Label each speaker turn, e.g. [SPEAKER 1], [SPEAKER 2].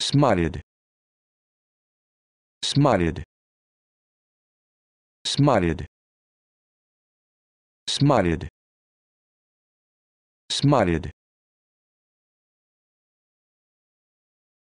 [SPEAKER 1] smutted smutted smutted smutted smutted